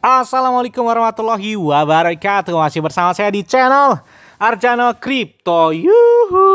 Assalamualaikum warahmatullahi wabarakatuh Masih bersama saya di channel Arjano Crypto Yuhu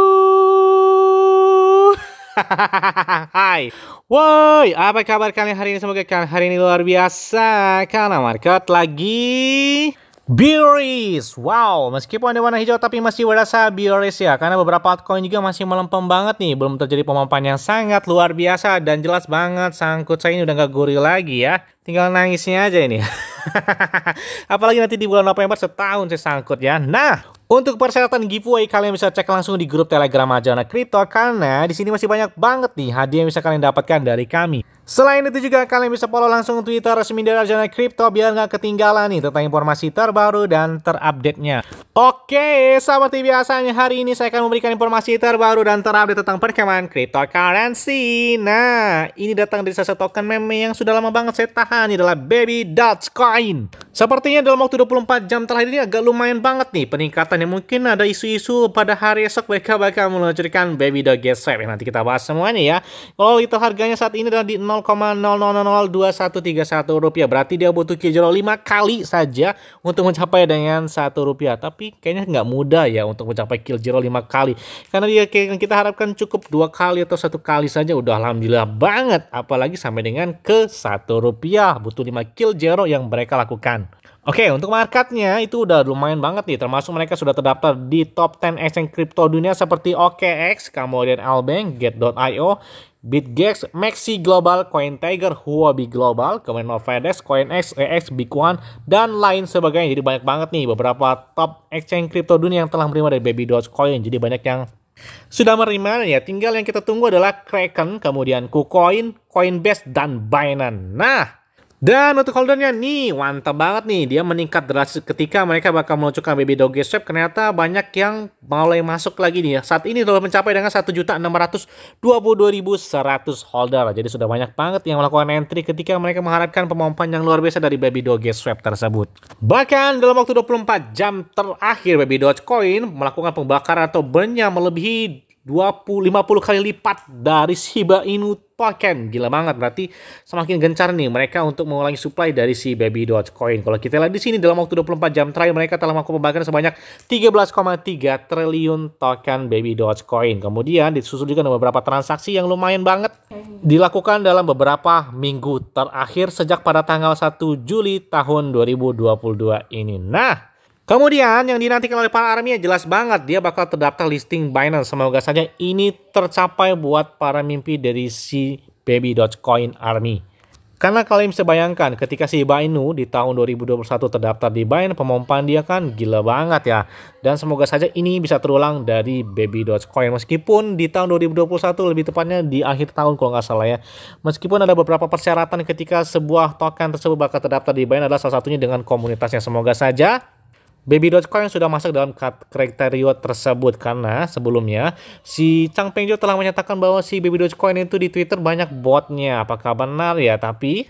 Hai Woi, apa kabar kalian hari ini? Semoga kalian hari ini luar biasa Karena market lagi Bearish, wow, meskipun ada warna hijau tapi masih berasa bearish ya Karena beberapa altcoin juga masih melempem banget nih Belum terjadi pemampan yang sangat luar biasa Dan jelas banget sangkut saya ini udah gak gurih lagi ya Tinggal nangisnya aja ini Apalagi nanti di bulan November setahun saya sangkut ya. Nah, untuk persyaratan giveaway kalian bisa cek langsung di grup Telegram Ajana Kripto karena di sini masih banyak banget nih hadiah yang bisa kalian dapatkan dari kami. Selain itu juga kalian bisa follow langsung Twitter resmi dari Arjana Crypto biar nggak ketinggalan nih tentang informasi terbaru dan terupdate-nya. Oke, sahabat biasanya hari ini saya akan memberikan informasi terbaru dan terupdate tentang perkembangan cryptocurrency. Nah, ini datang dari salah satu token meme yang sudah lama banget saya tahan, ini adalah Baby Coin. Sepertinya dalam waktu 24 jam terakhir ini agak lumayan banget nih peningkatan yang Mungkin ada isu-isu pada hari esok mereka bakal meluncurkan Baby Dogecoin. Nanti kita bahas semuanya ya. Kalau itu harganya saat ini adalah di 0 0,0002131 rupiah. Berarti dia butuh kijolo 5 kali saja untuk mencapai dengan 1 rupiah. Tapi kayaknya nggak mudah ya untuk mencapai kijolo 5 kali. Karena dia kayaknya kita harapkan cukup dua kali atau satu kali saja udah alhamdulillah banget. Apalagi sampai dengan ke 1 rupiah. Butuh 5 kijolo yang mereka lakukan. Oke, okay, untuk marketnya itu udah lumayan banget nih, termasuk mereka sudah terdaftar di top 10 exchange crypto dunia seperti OKX, kemudian Albank, Get.io, BitGex, Maxi Global, CoinTiger, Huobi Global, kemudian Novedex, CoinX, EX, Bitcoin, dan lain sebagainya. Jadi banyak banget nih beberapa top exchange kripto dunia yang telah menerima dari Baby Dogecoin. Jadi banyak yang sudah menerima ya. Tinggal yang kita tunggu adalah Kraken, kemudian KuCoin, Coinbase, dan Binance. Nah, dan untuk holdernya nih mantap banget nih dia meningkat drastis ketika mereka bakal meluncurkan baby doge swap ternyata banyak yang mulai masuk lagi nih ya. Saat ini telah mencapai dengan 1.622.100 holder. Jadi sudah banyak banget yang melakukan entry ketika mereka mengharapkan pemompan yang luar biasa dari baby doge swap tersebut. Bahkan dalam waktu 24 jam terakhir baby doge coin melakukan pembakaran atau burn yang melebihi 20 50 kali lipat dari Shiba Inu token. Gila banget berarti semakin gencar nih mereka untuk mengulangi supply dari si baby Dogecoin. Kalau kita lihat di sini dalam waktu 24 jam terakhir mereka telah mampu membagikan sebanyak 13,3 triliun token baby Dogecoin. Kemudian disusul juga beberapa transaksi yang lumayan banget dilakukan dalam beberapa minggu terakhir sejak pada tanggal 1 Juli tahun 2022 ini. Nah, Kemudian yang dinantikan oleh para army ya jelas banget dia bakal terdaftar listing Binance. Semoga saja ini tercapai buat para mimpi dari si baby Dogecoin army. Karena kalian bisa bayangkan ketika si Binance di tahun 2021 terdaftar di Binance, pemompaan dia kan gila banget ya. Dan semoga saja ini bisa terulang dari baby Dogecoin. Meskipun di tahun 2021 lebih tepatnya di akhir tahun kalau nggak salah ya. Meskipun ada beberapa persyaratan ketika sebuah token tersebut bakal terdaftar di Binance adalah salah satunya dengan komunitasnya. Semoga saja Baby Dogecoin yang sudah masuk dalam kriteria tersebut karena sebelumnya si Chang Pengjo telah menyatakan bahwa si Baby Dogecoin itu di Twitter banyak botnya. Apakah benar ya? Tapi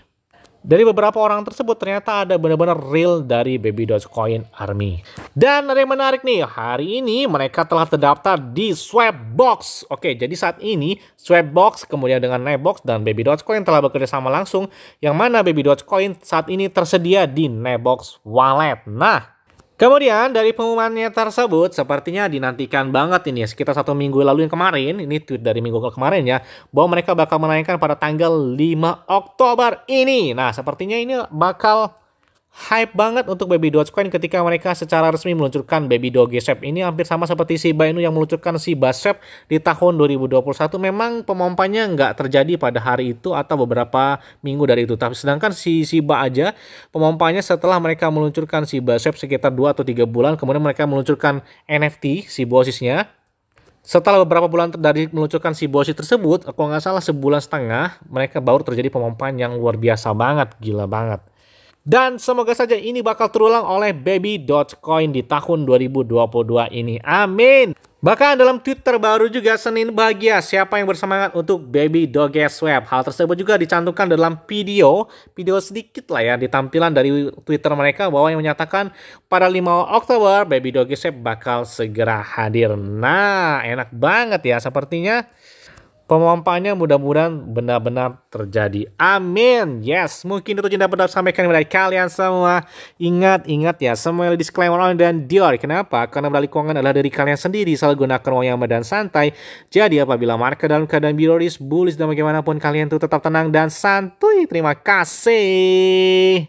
dari beberapa orang tersebut ternyata ada benar-benar real dari Baby Dogecoin Army. Dan ada yang menarik nih, hari ini mereka telah terdaftar di Swapbox. Oke, jadi saat ini Swapbox kemudian dengan Nebox dan Baby Dogecoin telah bekerja sama langsung yang mana Baby Dogecoin saat ini tersedia di Nebox Wallet. Nah, Kemudian dari pengumumannya tersebut sepertinya dinantikan banget ini ya sekitar satu minggu lalu yang kemarin ini tweet dari minggu kemarin ya bahwa mereka bakal menaikkan pada tanggal 5 Oktober ini. Nah sepertinya ini bakal hype banget untuk Baby Dogecoin ketika mereka secara resmi meluncurkan Baby Dogesep. Ini hampir sama seperti Shiba Inu yang meluncurkan Shiba Sep di tahun 2021. Memang pemompanya nggak terjadi pada hari itu atau beberapa minggu dari itu. Tapi sedangkan si Shiba aja pemompanya setelah mereka meluncurkan Shiba Sep sekitar 2 atau 3 bulan. Kemudian mereka meluncurkan NFT, si bosisnya. Setelah beberapa bulan dari meluncurkan si Bosis tersebut, kalau nggak salah sebulan setengah, mereka baru terjadi pemompaan yang luar biasa banget, gila banget. Dan semoga saja ini bakal terulang oleh Baby Dogecoin di tahun 2022 ini. Amin. Bahkan dalam tweet terbaru juga Senin bahagia siapa yang bersemangat untuk Baby Doge Swap. Hal tersebut juga dicantumkan dalam video, video sedikit lah ya di tampilan dari Twitter mereka bahwa yang menyatakan pada 5 Oktober Baby Doge Swap bakal segera hadir. Nah enak banget ya sepertinya pemompaannya mudah-mudahan benar-benar terjadi. Amin. Yes, mungkin itu cinta pedap sampaikan kepada kalian semua. Ingat-ingat ya, semua yang disclaimer on dan Dior. Kenapa? Karena balik keuangan adalah dari kalian sendiri. Selalu gunakan uang yang dan santai. Jadi apabila market dalam keadaan biroris, bullish dan bagaimanapun kalian tuh tetap tenang dan santuy. Terima kasih.